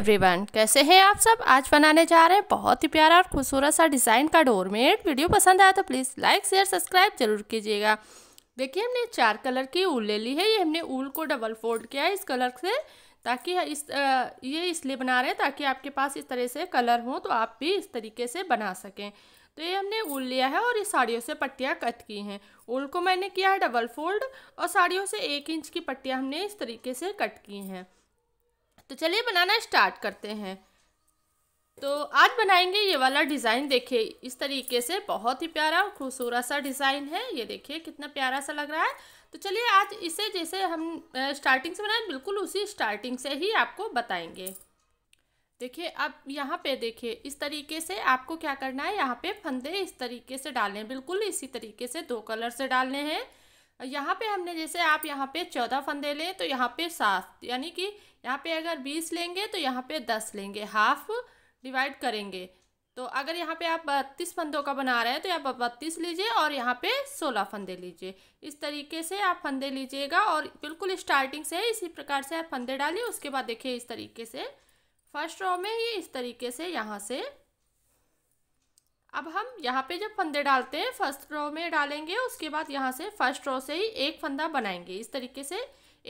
everyone कैसे हैं आप सब आज बनाने जा रहे हैं बहुत ही प्यारा और खूबसूरत सा डिज़ाइन का डोरमेट वीडियो पसंद आया तो प्लीज़ लाइक शेयर सब्सक्राइब जरूर कीजिएगा देखिए हमने चार कलर की ऊल ले ली है ये हमने ऊल को डबल फोल्ड किया है इस कलर से ताकि इस ये इसलिए बना रहे हैं ताकि आपके पास इस तरह से कलर हो तो आप भी इस तरीके से बना सकें तो ये हमने ऊल लिया है और ये साड़ियों से पट्टियाँ कट की हैं ऊल को मैंने किया है डबल फोल्ड और साड़ियों से एक इंच की पट्टियाँ हमने इस तरीके से कट की हैं तो चलिए बनाना स्टार्ट करते हैं तो आज बनाएंगे ये वाला डिज़ाइन देखिए इस तरीके से बहुत ही प्यारा खूबसूरत सा डिज़ाइन है ये देखिए कितना प्यारा सा लग रहा है तो चलिए आज इसे जैसे हम स्टार्टिंग से बनाए बिल्कुल उसी स्टार्टिंग से ही आपको बताएंगे देखिए अब यहाँ पे देखिए इस तरीके से आपको क्या करना है यहाँ पे फंदे इस तरीके से डालने बिल्कुल इसी तरीके से दो कलर से डालने हैं यहाँ पे हमने जैसे आप यहाँ पे चौदह फंदे लें तो यहाँ पे सात यानी कि यहाँ पे अगर बीस लेंगे तो यहाँ पे दस लेंगे हाफ डिवाइड करेंगे तो अगर यहाँ पे आप बत्तीस फंदों का बना रहे हैं तो आप बत्तीस लीजिए और यहाँ पे सोलह फंदे लीजिए इस तरीके से आप फंदे लीजिएगा और बिल्कुल स्टार्टिंग से इसी प्रकार से आप फंदे डालिए उसके बाद देखिए इस तरीके से फर्स्ट रो में ही इस तरीके से यहाँ से अब हम यहाँ पे जब फंदे डालते हैं फर्स्ट रो में डालेंगे उसके बाद यहाँ से फर्स्ट रो से ही एक फंदा बनाएंगे इस तरीके से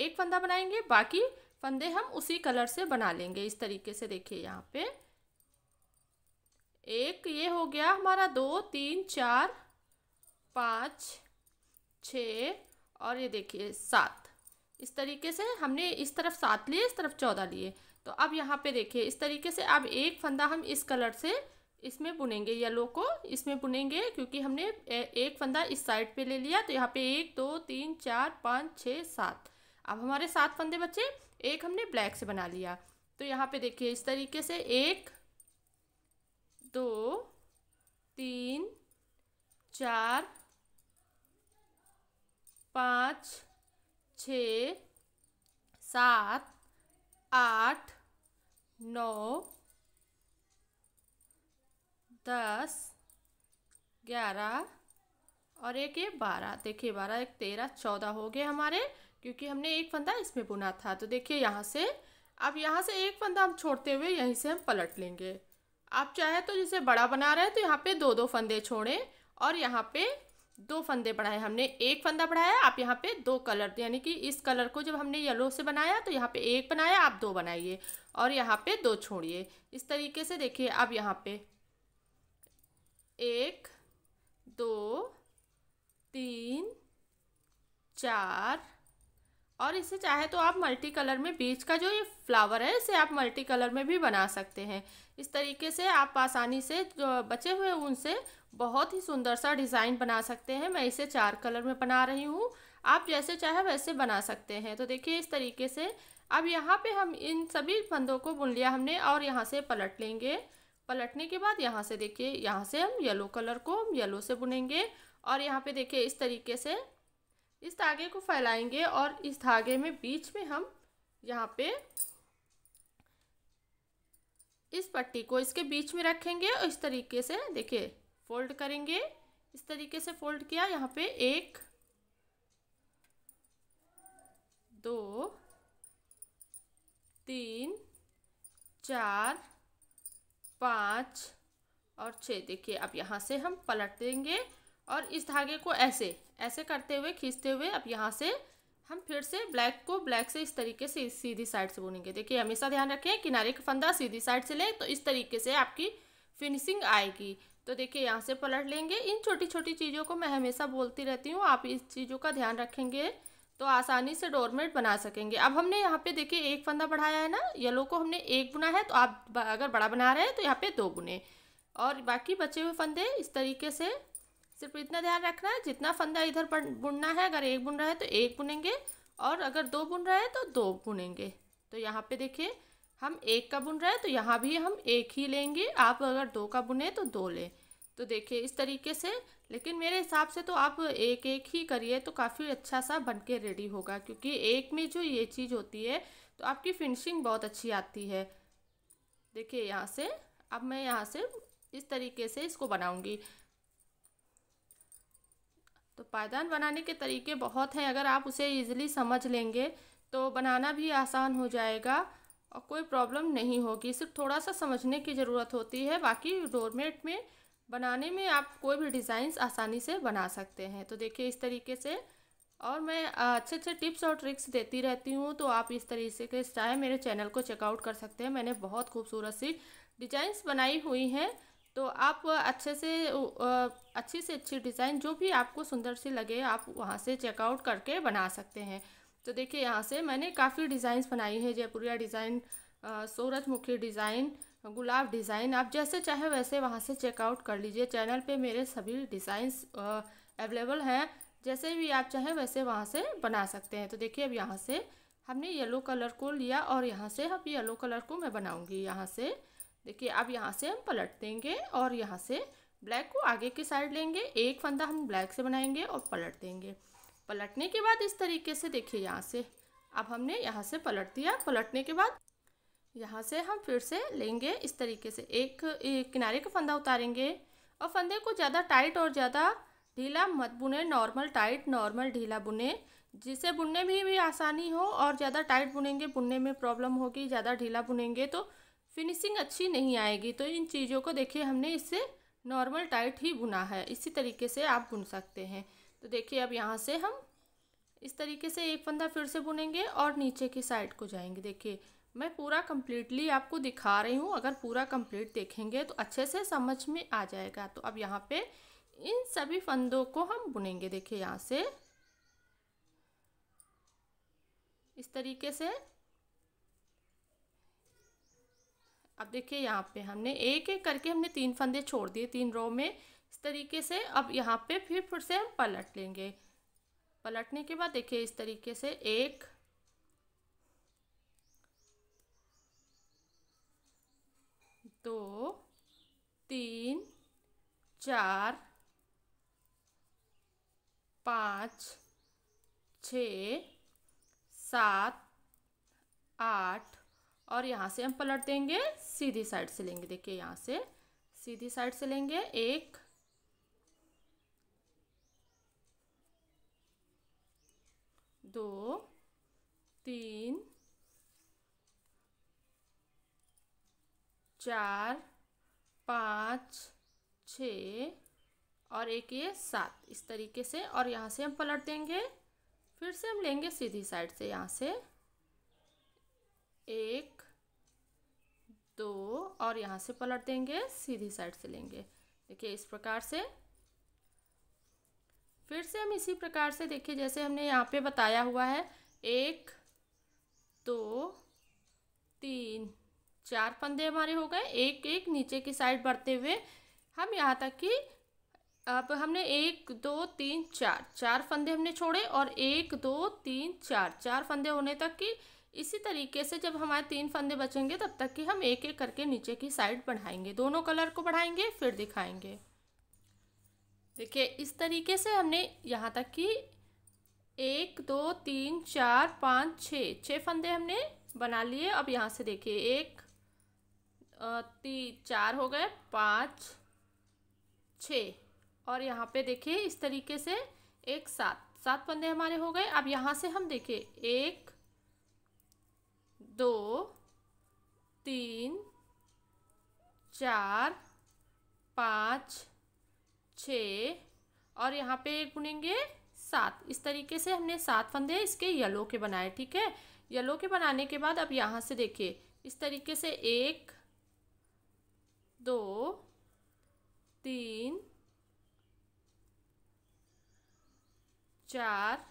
एक फंदा बनाएंगे बाकी फंदे हम उसी कलर से बना लेंगे इस तरीके से देखिए यहाँ पे एक ये हो गया हमारा दो तीन चार पाँच छ और ये देखिए सात इस तरीके से हमने इस तरफ सात लिए इस तरफ चौदह लिए तो अब यहाँ पे देखिए इस तरीके से अब एक फंदा हम इस कलर से इसमें बुनेंगे येलो को इसमें बुनेंगे क्योंकि हमने एक फंदा इस साइड पे ले लिया तो यहाँ पे एक दो तीन चार पाँच छः सात अब हमारे सात फंदे बचे एक हमने ब्लैक से बना लिया तो यहाँ पे देखिए इस तरीके से एक दो तीन चार पाँच छ सात आठ नौ दस ग्यारह और एक ये बारह देखिए बारह एक तेरह चौदह हो गए हमारे क्योंकि हमने एक फंदा इसमें बुना था तो देखिए यहाँ से अब यहाँ से एक फंदा हम छोड़ते हुए यहीं से हम पलट लेंगे आप चाहे तो जिसे बड़ा बना रहे हैं तो यहाँ पे दो दो फंदे छोड़ें और यहाँ पे दो फंदे बढ़ाए हमने एक फंदा बढ़ाया आप यहाँ पे दो कलर यानी कि इस कलर को जब हमने येलो से बनाया तो यहाँ पे एक बनाया आप दो बनाइए और यहाँ पे दो छोड़िए इस तरीके से देखिए अब यहाँ पे एक दो तीन चार और इसे चाहे तो आप मल्टी कलर में बीच का जो ये फ्लावर है इसे आप मल्टी कलर में भी बना सकते हैं इस तरीके से आप आसानी से जो बचे हुए ऊन से बहुत ही सुंदर सा डिज़ाइन बना सकते हैं मैं इसे चार कलर में बना रही हूँ आप जैसे चाहे वैसे बना सकते हैं तो देखिए इस तरीके से अब यहाँ पे हम इन सभी फंदों को बुन लिया हमने और यहाँ से पलट लेंगे पलटने के बाद यहाँ से देखिए यहाँ से हम येलो कलर को हम येलो से बुनेंगे और यहाँ पे देखिए इस तरीके से इस धागे को फैलाएंगे और इस धागे में बीच में हम यहाँ पे इस पट्टी को इसके बीच में रखेंगे और इस तरीके से देखिए फोल्ड करेंगे इस तरीके से फोल्ड किया यहाँ पे एक दो तीन चार पाँच और छः देखिए अब यहाँ से हम पलट देंगे और इस धागे को ऐसे ऐसे करते हुए खींचते हुए अब यहाँ से हम फिर से ब्लैक को ब्लैक से इस तरीके से सीधी साइड से बुनेंगे देखिए हमेशा ध्यान रखें किनारे का फंदा सीधी साइड से लें तो इस तरीके से आपकी फिनिशिंग आएगी तो देखिए यहाँ से पलट लेंगे इन छोटी छोटी चीज़ों को मैं हमेशा बोलती रहती हूँ आप इस चीज़ों का ध्यान रखेंगे तो आसानी से डोरमेट बना सकेंगे अब हमने यहाँ पे देखिए एक फंदा बढ़ाया है ना येलो को हमने एक बुना है तो आप अगर बड़ा बना रहे हैं तो यहाँ पे दो बुने और बाकी बचे हुए फंदे इस तरीके से सिर्फ इतना ध्यान रखना है जितना फंदा इधर बुनना है अगर एक बुन रहा है तो एक बुनेंगे और अगर दो बुन रहा है तो दो बुनेंगे तो यहाँ पे देखिए हम एक का बुन रहे हैं तो यहाँ भी हम एक ही लेंगे आप अगर दो का बुने तो दो लें तो देखिए इस तरीके से लेकिन मेरे हिसाब से तो आप एक एक ही करिए तो काफ़ी अच्छा सा बन के रेडी होगा क्योंकि एक में जो ये चीज़ होती है तो आपकी फिनिशिंग बहुत अच्छी आती है देखिए यहाँ से अब मैं यहाँ से इस तरीके से इसको बनाऊँगी तो पायदान बनाने के तरीके बहुत हैं अगर आप उसे ईज़िली समझ लेंगे तो बनाना भी आसान हो जाएगा और कोई प्रॉब्लम नहीं होगी सिर्फ थोड़ा सा समझने की ज़रूरत होती है बाकी डोरमेट में बनाने में आप कोई भी डिज़ाइंस आसानी से बना सकते हैं तो देखिए इस तरीके से और मैं अच्छे अच्छे टिप्स और ट्रिक्स देती रहती हूँ तो आप इस तरीके के चाहे मेरे चैनल को चेकआउट कर सकते हैं मैंने बहुत खूबसूरत सी डिजाइंस बनाई हुई हैं तो आप अच्छे से अच्छी से अच्छी डिज़ाइन जो भी आपको सुंदर सी लगे आप वहाँ से चेकआउट करके बना सकते हैं तो देखिए यहाँ से मैंने काफ़ी डिज़ाइंस बनाई है जयपुरिया डिज़ाइन सूरजमुखी डिज़ाइन गुलाब डिज़ाइन आप जैसे चाहे वैसे वहाँ से चेकआउट कर लीजिए चैनल पे मेरे सभी डिज़ाइंस अवेलेबल हैं जैसे भी आप चाहें वैसे वहाँ से बना सकते हैं तो देखिए अब यहाँ से हमने येलो कलर को लिया और यहाँ से अब येलो कलर को मैं बनाऊँगी यहाँ से देखिए अब यहाँ से हम पलट देंगे और यहाँ से ब्लैक को आगे की साइड लेंगे एक फंदा हम ब्लैक से बनाएंगे और पलट देंगे पलटने के बाद इस तरीके से देखिए यहाँ से अब हमने यहाँ से पलट दिया पलटने के बाद यहाँ से हम फिर से लेंगे इस तरीके से एक, एक किनारे का फंदा उतारेंगे और फंदे को ज़्यादा टाइट और ज़्यादा ढीला मत बुने नॉर्मल टाइट नॉर्मल ढीला बुने जिससे बुनने में भी आसानी हो और ज़्यादा टाइट बुनेंगे बुनने में प्रॉब्लम होगी ज़्यादा ढीला बुनेंगे तो फिनिशिंग अच्छी नहीं आएगी तो इन चीज़ों को देखिए हमने इससे नॉर्मल टाइट ही बुना है इसी तरीके से आप बुन सकते हैं तो देखिए अब यहाँ से हम इस तरीके से एक फंदा फिर से बुनेंगे और नीचे की साइड को जाएंगे देखिए मैं पूरा कम्प्लीटली आपको दिखा रही हूँ अगर पूरा कम्प्लीट देखेंगे तो अच्छे से समझ में आ जाएगा तो अब यहाँ पे इन सभी फंदों को हम बुनेंगे देखिए यहाँ से इस तरीके से अब देखिए यहाँ पे हमने एक एक करके हमने तीन फंदे छोड़ दिए तीन रो में इस तरीके से अब यहाँ पे फिर फिर से हम पलट लेंगे पलटने के बाद देखिए इस तरीके से एक दो तीन चार पाँच छ सात आठ और यहाँ से हम पलट देंगे सीधी साइड से लेंगे देखिए यहाँ से सीधी साइड से लेंगे एक दो तीन चार पाँच छ और एक ये सात इस तरीके से और यहाँ से हम पलट देंगे फिर से हम लेंगे सीधी साइड से यहाँ से एक दो और यहाँ से पलट देंगे सीधी साइड से लेंगे देखिए इस प्रकार से फिर से हम इसी प्रकार से देखिए जैसे हमने यहाँ पे बताया हुआ है एक दो तीन चार फंदे हमारे हो गए एक एक नीचे की साइड बढ़ते हुए हम यहाँ तक कि अब हमने एक दो तीन चार चार फंदे हमने छोड़े और एक दो तीन चार चार फंदे होने तक कि इसी तरीके से जब हमारे तीन फंदे बचेंगे तब तक कि हम एक एक करके नीचे की साइड बढ़ाएंगे दोनों कलर को बढ़ाएंगे फिर दिखाएंगे देखिए इस तरीके से हमने यहाँ तक कि एक दो तीन चार पाँच छः छः फंदे हमने बना लिए अब यहाँ से देखिए एक ती चार हो गए पाँच छ और यहाँ पे देखिए इस तरीके से एक सात सात पंदे हमारे हो गए अब यहाँ से हम देखिए एक दो तीन चार पाँच छ और यहाँ पे एक बुनेंगे सात इस तरीके से हमने सात फंदे इसके येलो के बनाए ठीक है येलो के बनाने के बाद अब यहाँ से देखिए इस तरीके से एक दो तीन चार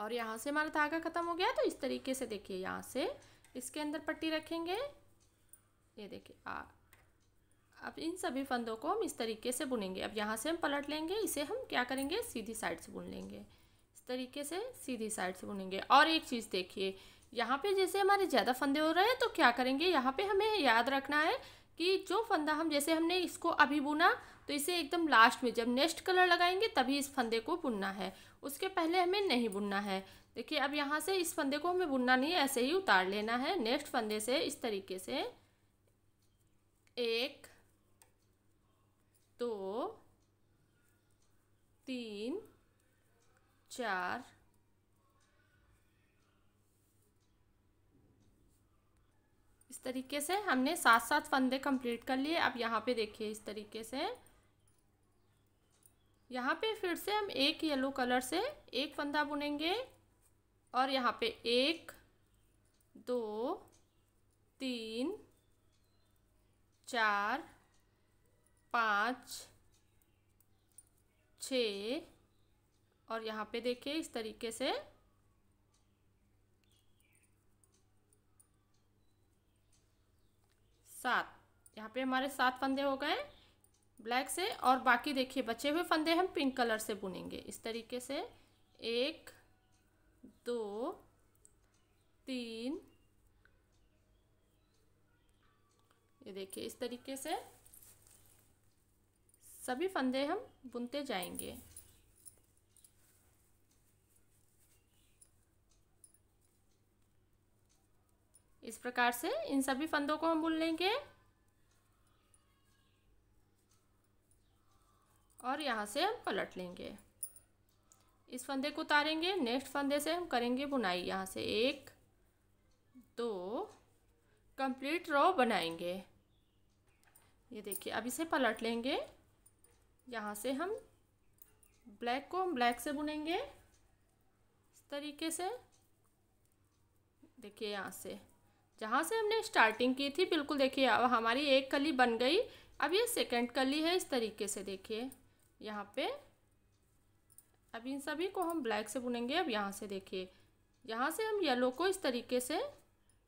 और यहाँ से हमारा धागा ख़त्म हो गया तो इस तरीके से देखिए यहाँ से इसके अंदर पट्टी रखेंगे ये देखिए आ अब इन सभी फंदों को हम इस तरीके से बुनेंगे अब यहाँ से हम पलट लेंगे इसे हम क्या करेंगे सीधी साइड से बुन लेंगे इस तरीके से सीधी साइड से बुनेंगे और एक चीज़ देखिए यहाँ पे जैसे हमारे ज़्यादा फंदे हो रहे हैं तो क्या करेंगे यहाँ पे हमें याद रखना है कि जो फंदा हम जैसे हमने इसको अभी बुना तो इसे एकदम लास्ट में जब नेक्स्ट कलर लगाएंगे तभी इस फंदे को बुनना है उसके पहले हमें नहीं बुनना है देखिए अब यहाँ से इस फंदे को हमें बुनना नहीं ऐसे ही उतार लेना है नेक्स्ट फंदे से इस तरीके से एक दो तीन चार इस तरीके से हमने सात सात फंदे कंप्लीट कर लिए अब यहाँ पे देखिए इस तरीके से यहाँ पे फिर से हम एक येलो कलर से एक फंदा बुनेंगे और यहाँ पे एक दो तीन चार पाँच छ और यहाँ पे देखिए इस तरीके से सात यहाँ पे हमारे सात फंदे हो गए ब्लैक से और बाकी देखिए बचे हुए फंदे हम पिंक कलर से बुनेंगे इस तरीके से एक दो तीन ये देखिए इस तरीके से सभी फंदे हम बुनते जाएंगे इस प्रकार से इन सभी फंदों को हम बुन लेंगे और यहाँ से हम पलट लेंगे इस फंदे को उतारेंगे नेक्स्ट फंदे से हम करेंगे बुनाई यहाँ से एक दो कंप्लीट रो बनाएंगे ये देखिए अब इसे पलट लेंगे यहाँ से हम ब्लैक को हम ब्लैक से बुनेंगे इस तरीके से देखिए यहाँ से जहाँ से हमने स्टार्टिंग की थी बिल्कुल देखिए अब हमारी एक कली बन गई अब ये सेकंड कली है इस तरीके से देखिए यहाँ पे अब इन सभी को हम ब्लैक से बुनेंगे अब यहाँ से देखिए यहाँ से हम येलो को इस तरीके से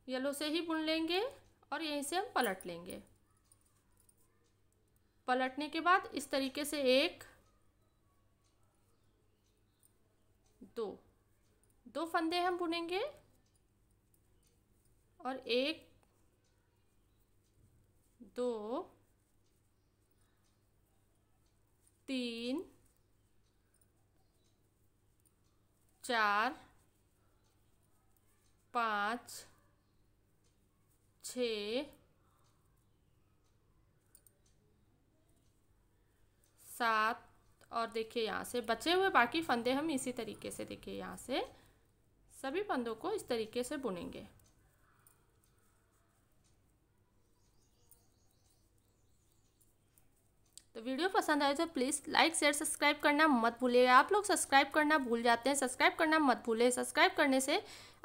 येलो से ही बुन लेंगे और यहीं से हम पलट लेंगे पलटने के बाद इस तरीके से एक दो दो फंदे हम बुनेंगे और एक दो तीन चार पाँच छ सात और देखिए यहाँ से बचे हुए बाकी फंदे हम इसी तरीके से देखिए यहाँ से सभी फंदों को इस तरीके से बुनेंगे तो वीडियो पसंद आए तो प्लीज़ लाइक शेयर सब्सक्राइब करना मत भूलिएगा आप लोग सब्सक्राइब करना भूल जाते हैं सब्सक्राइब करना मत भूलें सब्सक्राइब करने से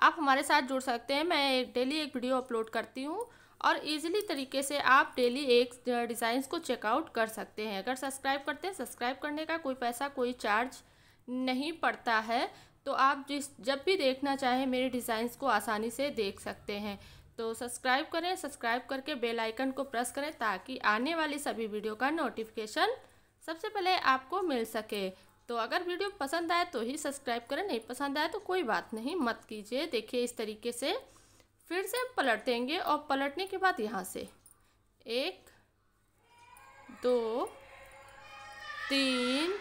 आप हमारे साथ जुड़ सकते हैं मैं एक डेली एक वीडियो अपलोड करती हूँ और इजीली तरीके से आप डेली एक डिज़ाइंस को चेकआउट कर सकते हैं अगर सब्सक्राइब करते हैं सब्सक्राइब करने का कोई पैसा कोई चार्ज नहीं पड़ता है तो आप जिस जब भी देखना चाहें मेरे डिज़ाइंस को आसानी से देख सकते हैं तो सब्सक्राइब करें सब्सक्राइब करके बेल आइकन को प्रेस करें ताकि आने वाली सभी वीडियो का नोटिफिकेशन सबसे पहले आपको मिल सके तो अगर वीडियो पसंद आए तो ही सब्सक्राइब करें नहीं पसंद आए तो कोई बात नहीं मत कीजिए देखिए इस तरीके से फिर से पलट देंगे और पलटने के बाद यहाँ से एक दो तीन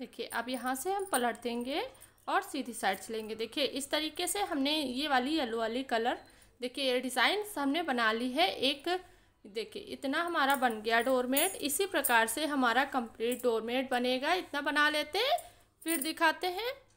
देखिए अब यहाँ से हम पलट देंगे और सीधी साइड से लेंगे देखिए इस तरीके से हमने ये वाली येलो वाली कलर देखिए ये डिज़ाइन हमने बना ली है एक देखिए इतना हमारा बन गया डोरमेट इसी प्रकार से हमारा कंप्लीट डोरमेट बनेगा इतना बना लेते हैं फिर दिखाते हैं